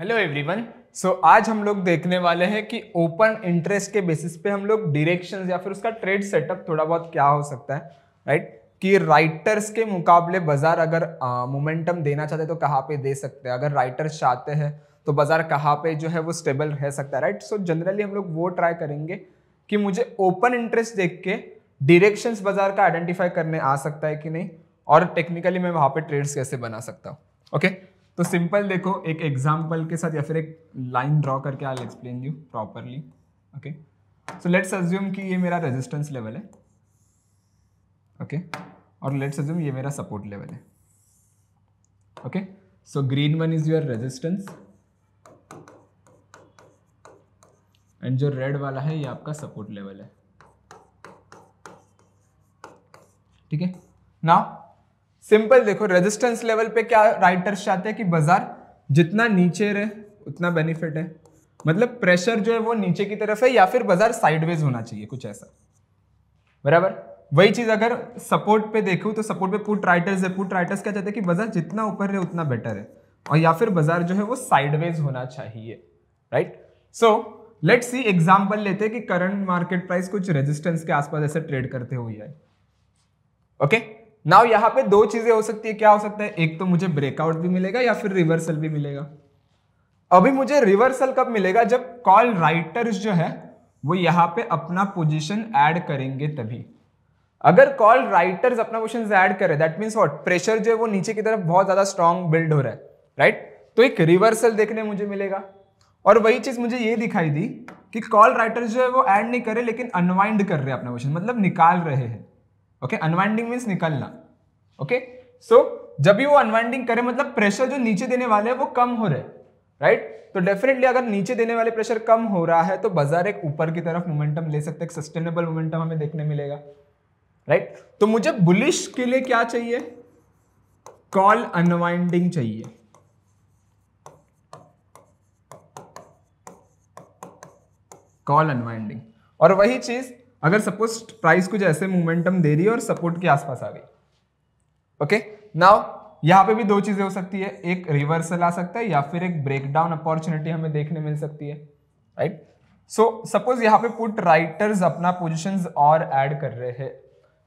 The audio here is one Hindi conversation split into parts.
हेलो एवरीवन सो आज हम लोग देखने वाले हैं कि ओपन इंटरेस्ट के बेसिस पे हम लोग डिरेक्शन या फिर उसका ट्रेड सेटअप थोड़ा बहुत क्या हो सकता है राइट right? कि राइटर्स के मुकाबले बाजार अगर मोमेंटम देना चाहते हैं तो कहाँ पे दे सकते हैं अगर राइटर्स चाहते हैं तो बाजार कहाँ पे जो है वो स्टेबल रह सकता है राइट सो जनरली हम लोग वो ट्राई करेंगे कि मुझे ओपन इंटरेस्ट देख के डिरेक्शन बाजार का आइडेंटिफाई करने आ सकता है कि नहीं और टेक्निकली मैं वहाँ पे ट्रेड्स कैसे बना सकता हूँ ओके okay? तो सिंपल देखो एक एग्जाम्पल के साथ या फिर एक लाइन ड्रॉ करके I explain you properly okay so let's assume कि ये मेरा रेजिस्टेंस लेवल है ओके okay? और लेट्स अज्यूम ये मेरा सपोर्ट लेवल है okay so green one is your resistance and जो रेड वाला है ये आपका सपोर्ट लेवल है ठीक है नाउ सिंपल देखो रेजिस्टेंस लेवल पे क्या राइटर्स चाहते हैं कि बाजार जितना नीचे रहे उतना बेनिफिट है मतलब प्रेशर जो है वो नीचे की तरफ है या फिर बाजार साइडवेज होना चाहिए कुछ ऐसा बराबर वही चीज अगर सपोर्ट पे देखो तो सपोर्ट पे पुट राइटर्स है पुट राइटर्स क्या चाहते हैं कि बाजार जितना ऊपर रहे उतना बेटर है और या फिर बाजार जो है वो साइडवेज होना चाहिए right so let see example लेते हैं कि करंट मार्केट प्राइस कुछ रेजिस्टेंस के आसपास ऐसे ट्रेड करते हुए ओके okay? नाउ यहाँ पे दो चीजें हो सकती है क्या हो सकता है एक तो मुझे ब्रेकआउट भी मिलेगा या फिर रिवर्सल भी मिलेगा अभी मुझे रिवर्सल कब मिलेगा जब कॉल राइटर्स जो है वो यहाँ पे अपना पोजीशन ऐड करेंगे तभी अगर कॉल राइटर्स अपना पोजिशन ऐड करे दैट मीन्स वॉट प्रेशर जो है वो नीचे की तरफ बहुत ज्यादा स्ट्रांग बिल्ड हो रहा है राइट तो एक रिवर्सल देखने मुझे मिलेगा और वही चीज मुझे ये दिखाई दी कि कॉल राइटर्स जो है वो ऐड नहीं करे लेकिन अनवाइंड कर रहे हैं अपना पोजीशन मतलब निकाल रहे हैं ओके अनवाइंडिंग मीन्स निकलना ओके सो जब भी वो अनवाइंडिंग करे मतलब प्रेशर जो नीचे देने वाले हैं वो कम हो रहे राइट right? तो डेफिनेटली अगर नीचे देने वाले प्रेशर कम हो रहा है तो बाजार एक ऊपर की तरफ मोमेंटम ले सकते हैं सस्टेनेबल मोमेंटम हमें देखने मिलेगा राइट right? तो मुझे बुलिश के लिए क्या चाहिए कॉल अनवाइंडिंग चाहिए कॉल अनवाइंडिंग और वही चीज अगर सपोज प्राइस कुछ ऐसे मोमेंटम दे रही है और सपोर्ट के आसपास आ गई ओके नाउ यहाँ पे भी दो चीजें हो सकती है एक रिवर्सल आ सकता है या फिर एक ब्रेकडाउन अपॉर्चुनिटी हमें देखने मिल सकती है राइट सो सपोज यहाँ पे पुट राइटर्स अपना पोजिशन और एड कर रहे हैं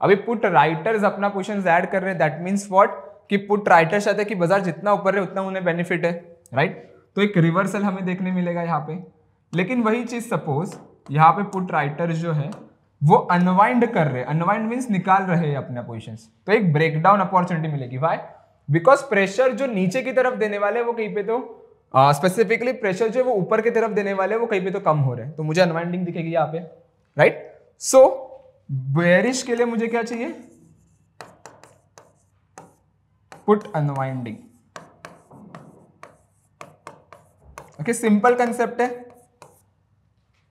अभी पुट राइटर्स अपना पोजिशन एड कर रहे हैं दैट मीन्स वॉट कि पुट राइटर्स आते कि बाजार जितना ऊपर है उतना उन्हें बेनिफिट है राइट right? तो एक रिवर्सल हमें देखने मिलेगा यहाँ पे लेकिन वही चीज सपोज यहाँ पे पुट राइटर्स जो है वो अनवाइंड कर रहे अनवाइंड मीन्स निकाल रहे हैं अपने पोजिशन तो एक ब्रेकडाउन अपॉर्चुनिटी मिलेगी भाई बिकॉज प्रेशर जो नीचे की तरफ देने वाले वो कहीं पे तो स्पेसिफिकली uh, प्रेशर जो वो ऊपर की तरफ देने वाले वो कहीं पे तो कम हो रहे हैं तो मुझे अनवाइंडिंग दिखेगी यहाँ पे राइट सो बेरिश के लिए मुझे क्या चाहिए put unwinding okay simple concept है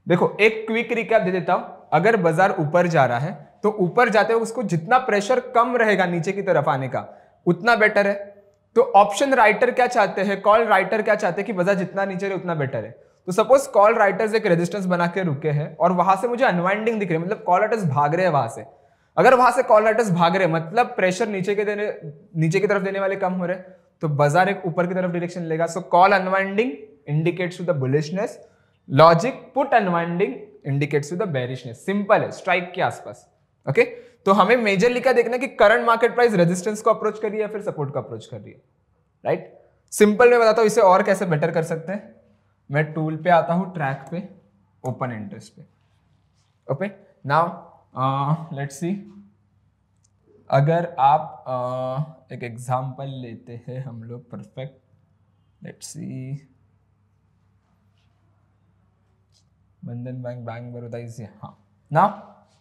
देखो एक क्विक रिकैप दे देता हूं अगर बाजार ऊपर जा रहा है तो ऊपर जाते हुए उसको जितना प्रेशर कम रहेगा नीचे की तरफ आने का उतना बेटर है तो ऑप्शन राइटर क्या चाहते हैं कॉल राइटर क्या चाहते हैं कि बाजार जितना नीचे रहे उतना बेटर है तो सपोज कॉल राइटर्स एक रेजिस्टेंस बना के रुके हैं और वहां से मुझे अनवाइंडिंग दिख रही है मतलब कॉल राइटर्स भाग रहे हैं वहां से अगर वहां से कॉल राइटर्स भाग रहे मतलब प्रेशर नीचे के देने नीचे की तरफ देने वाले कम हो रहे तो बाजार एक ऊपर की तरफ डायरेक्शन लेगा so call unwinding indicates to the bullishness logic put unwinding indicates the bearishness simple है स्ट्राइक के आसपास ओके तो हमें मेजरली क्या देखना कि करंट मार्केट प्राइस रेजिस्टेंस को अप्रोच कर करिए या फिर सपोर्ट को अप्रोच कर रही है राइट सिंपल में बताता हूँ इसे और कैसे बेटर कर सकते हैं मैं टूल पे आता हूँ ट्रैक पे ओपन इंटरेस्ट पे ओके नाउ लेट्स सी अगर आप uh, एक एग्जांपल लेते हैं हम लोग परफेक्ट लेट्स सी बंधन बैंक बैंक बड़ौदा इज यहाँ ना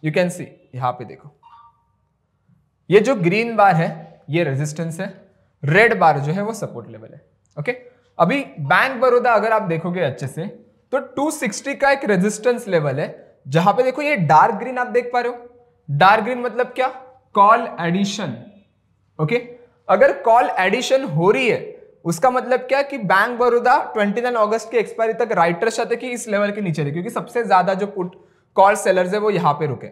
यू कैन सी यहाँ पे देखो ये जो ग्रीन बार है ये रेजिस्टेंस है रेड बार जो है वो सपोर्ट लेवल है ओके अभी बैंक बड़ौदा अगर आप देखोगे अच्छे से तो 260 का एक रेजिस्टेंस लेवल है जहां पे देखो ये डार्क ग्रीन आप देख पा रहे हो डार्क ग्रीन मतलब क्या कॉल एडिशन ओके अगर कॉल एडिशन हो रही है उसका मतलब क्या कि बैंक बड़ौदा 29 अगस्त की एक्सपायरी तक राइटर शत की इस लेवल के नीचे रहे क्योंकि सबसे ज्यादा जो पुट कॉल सेलर्स है वो यहाँ पे रुके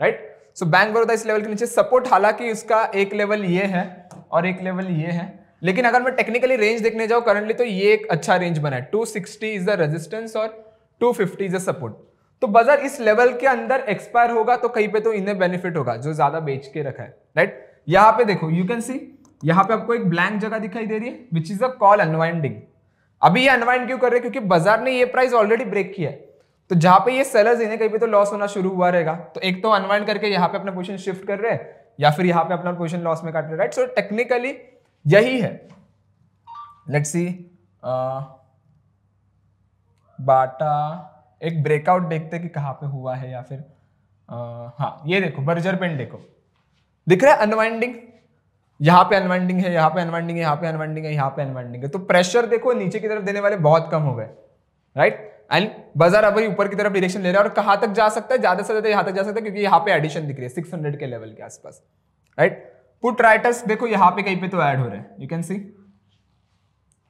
राइट सो बैंक बड़ौदा इस लेवल के नीचे सपोर्ट हालांकि उसका एक लेवल ये है और एक लेवल ये है लेकिन अगर मैं टेक्निकली रेंज देखने जाऊँ करंटली तो ये एक अच्छा रेंज बना है टू इज द रेजिस्टेंस और टू इज द सपोर्ट तो बाजार इस लेवल के अंदर एक्सपायर होगा तो कहीं पे तो इन्हें बेनिफिट होगा जो ज्यादा बेच के रखा है राइट यहां पे देखो यू कैन सी यहाँ पे आपको एक ब्लैंक जगह दिखाई दे रही है which is a call unwinding अभी ये अनवाइंड क्यों कर रहे हैं क्योंकि बाजार ने ये प्राइस ऑलरेडी ब्रेक किया है तो जहां पे ये सेलर्स इन्हें कहीं पे तो लॉस होना शुरू हुआ रहेगा तो एक तो अनवाइंड करके यहाँ पे अपना पोजिशन शिफ्ट कर रहे हैं या फिर यहाँ पे अपना पोजिशन लॉस में काट रहे राइट सो टेक्निकली यही है लेट सी बाटा एक ब्रेकआउट देखते कि कहाँ पे हुआ है या फिर आ, हाँ ये देखो बर्जर पेंट देखो दिख रहा है अनवाइंडिंग यहाँ पे अनवाइंडिंग है यहाँ पे अनवाइंडिंग है यहाँ पे अनवाइंडिंग है यहाँ पे अनवाइंडिंग है तो प्रेशर देखो नीचे की तरफ देने वाले बहुत कम हो गए राइट एंड बाजार अभी ऊपर की तरफ डिरेक्शन ले रहा है और कहाँ तक जा सकता है ज्यादा से ज्यादा यहाँ तक जा सकता है क्योंकि यहाँ पे एडिशन दिख रही है सिक्स हंड्रेड के लेवल के आसपास राइट पुट राइटर्स देखो यहाँ पे कहीं पे तो ऐड हो रहे हैं you can see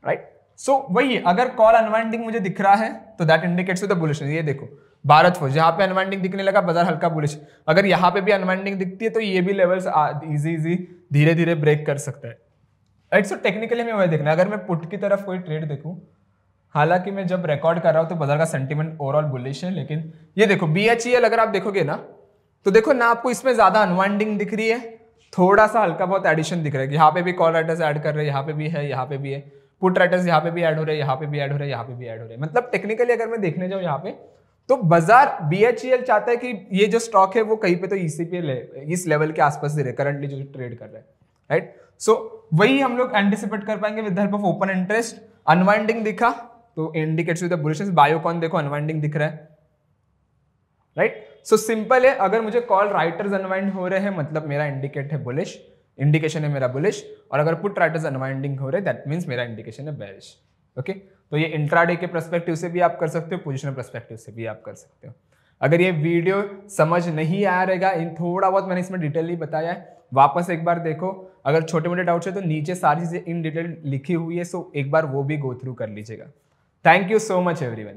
right so वही अगर कॉल अनवाइंडिंग मुझे दिख रहा है तो दैट इंडिकेट्स द बुलिश ये देखो भारत फोर्स यहाँ पे अनवाइंडिंग दिखने लगा बाजार हल्का बुलिश अगर यहाँ पे भी अनवाइंडिंग दिखती है तो ये भी लेवल्स इजी इजी धीरे धीरे ब्रेक कर सकता है राइट सो टेक्निकली मैं वही देखना अगर मैं पुट की तरफ कोई ट्रेड देखूँ हालांकि मैं जब रिकॉर्ड कर रहा हूँ तो बाजार का सेंटिमेंट ओवरऑल बुलिश है लेकिन ये देखो बी e अगर आप देखोगे ना तो देखो ना आपको इसमें ज़्यादा अनवाइंडिंग दिख रही है थोड़ा सा हल्का बहुत एडिशन दिख रहा है यहाँ पे भी कॉल राइटर्स ऐड कर रहे हैं यहाँ पे भी है यहाँ पे भी है पुट राइटर्स यहाँ पे भी ऐड हो रहे हैं यहाँ पे भी ऐड हो रहे हैं यहाँ पे भी ऐड हो रहे हैं मतलब टेक्निकली अगर मैं देखने जाऊँ यहाँ पे तो बाजार बीएचईएल e चाहता है कि ये जो स्टॉक है वो कहीं पे तो ईसीपीएल e है इस लेवल के आसपास ही करंटली जो ट्रेड कर रहे हैं राइट सो वही हम लोग एंटिसिपेट कर पाएंगे with help of open interest unwinding दिखा तो इंडिकेट्स विद बुलिशेस बायोकॉन देखो अनवाइंडिंग दिख रहा है राइट सो सिंपल है अगर मुझे कॉल राइटर्स अनवाइंड हो रहे हैं मतलब मेरा इंडिकेट है बुलिश इंडिकेशन है मेरा बुलिश और अगर पुट राइटर्स अनवाइंडिंग हो रहे हैं दैट मीन्स मेरा इंडिकेशन है बैरिश ओके तो ये इंट्राडे के प्रस्पेक्टिव से भी आप कर सकते हो पोजिशनल प्रस्पेक्टिव से भी आप कर सकते हो अगर ये वीडियो समझ नहीं आ रहेगा इन थोड़ा बहुत मैंने इसमें डिटेलली बताया है वापस एक बार देखो अगर छोटे मोटे डाउट्स है तो नीचे सारी चीज़ें इन डिटेल लिखी हुई है सो एक बार वो भी गो थ्रू कर लीजिएगा thank you so much everyone